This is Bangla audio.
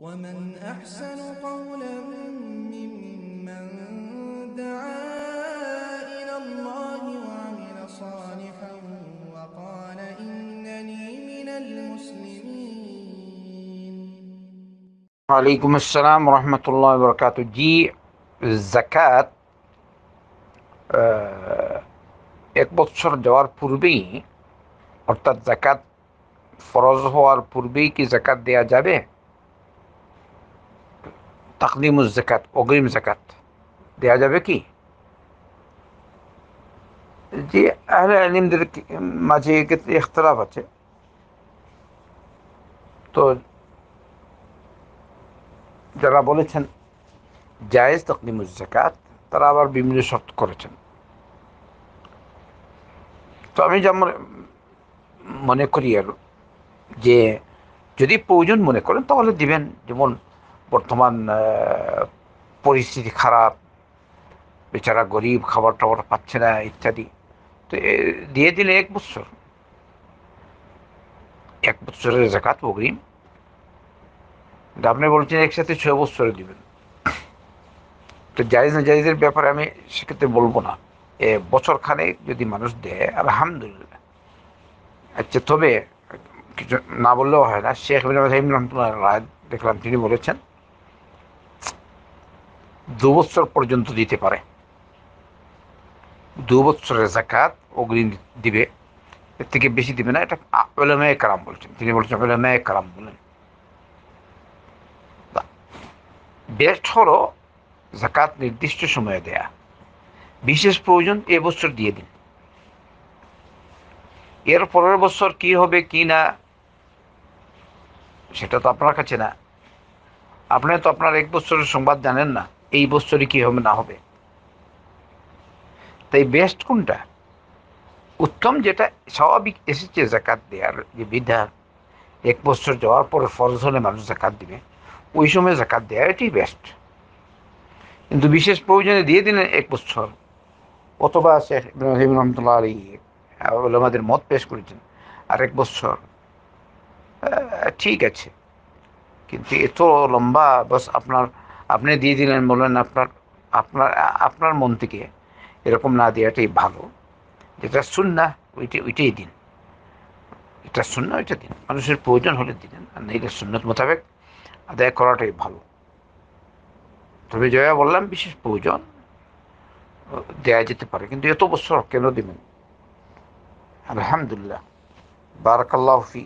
ومن أحسن قولا ممن دعا إلى الله وعمل صالحا وقال إنني من المسلمين عليكم السلام ورحمة الله وبركاته جي الزكاة آه، এক বছর যাওয়ার পূর্বেই অর্থাৎ জাকাত ফরজ হওয়ার পূর্বেই কি জাকাত দেয়া যাবে তাকদিমুজ জাকাত অগ্রিম জাকাত দেওয়া যাবে কি যে আহলে আলিমদের মাঝে ক্ষেত্রে ইখতলাফ আছে তো যারা বলেছেন জায়েজ তকদিমুজ জাকাত তারা আবার বিভিন্ন শর্ত করেছেন তো আমি যেমন মনে করি আর যে যদি প্রয়োজন মনে করেন তাহলে দিবেন যেমন বর্তমান পরিস্থিতি খারাপ বেচারা গরিব খাবার টাবার পাচ্ছে না ইত্যাদি তো দিয়ে দিলে এক বছর এক বছরের জাকাত অগ্রিম আপনি বলছেন একসাথে ছয় বছরে দিবেন তো জায়জ না জায়জের ব্যাপারে আমি সেক্ষেত্রে বলবো না এ খানে যদি মানুষ দেয় আলহামদুলিল্লাহ আচ্ছা তবে কিছু না বললেও হয় না শেখ রহমতুল্লাহ দেখলাম তিনি বলেছেন দু বছর পর্যন্ত দিতে পারে দু বছরের জাকাত অগ্রিম দিবে এর থেকে বেশি দিবে না এটা ওলামায় কারাম বলছেন তিনি বলছেন ওলামায় কারাম বলেন বেস্ট হলো জাকাত নির্দিষ্ট সময়ে দেয়া বিশেষ প্রয়োজন এবছর দিয়ে দিন এর পরের বছর কি হবে কি না সেটা তো আপনার কাছে না আপনি তো আপনার এক বছরের সংবাদ জানেন না এই বছরই কি হবে না হবে তাই বেস্ট কোনটা উত্তম যেটা স্বাভাবিক এসেছে জাকাত দেওয়ার যে বিধা এক বছর যাওয়ার পরে ফরজ হলে মানুষ জাকাত দিবে ওই সময় জাকাত দেওয়া এটাই বেস্ট কিন্তু বিশেষ প্রয়োজনে দিয়ে দিলেন এক বছর অথবা শেখ ইব্রাহিম রহমতুল্লাহ আলী আমাদের মত পেশ করেছেন আর এক বছর ঠিক আছে কিন্তু এত লম্বা বাস আপনার আপনি দিয়ে দিলেন বললেন আপনার আপনার আপনার মন থেকে এরকম না দেওয়াটাই ভালো যেটা না ওইটা ওইটাই দিন এটা শূন্য ওইটা দিন মানুষের প্রয়োজন হলে দিলেন আর এটা শূন্য মোতাবেক আদায় করাটাই ভালো তবে জয়া বললাম বিশেষ প্রয়োজন দেয়া যেতে পারে কিন্তু এত বছর কেন দেবেন আলহামদুলিল্লাহ বারাকাল্লাহ ফি